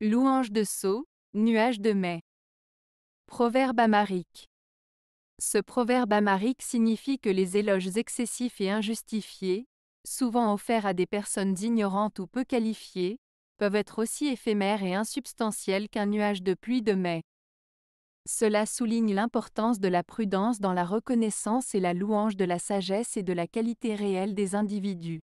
Louange de Sceaux, nuage de mai. Proverbe amarique. Ce proverbe amarique signifie que les éloges excessifs et injustifiés, souvent offerts à des personnes ignorantes ou peu qualifiées, peuvent être aussi éphémères et insubstantiels qu'un nuage de pluie de mai. Cela souligne l'importance de la prudence dans la reconnaissance et la louange de la sagesse et de la qualité réelle des individus.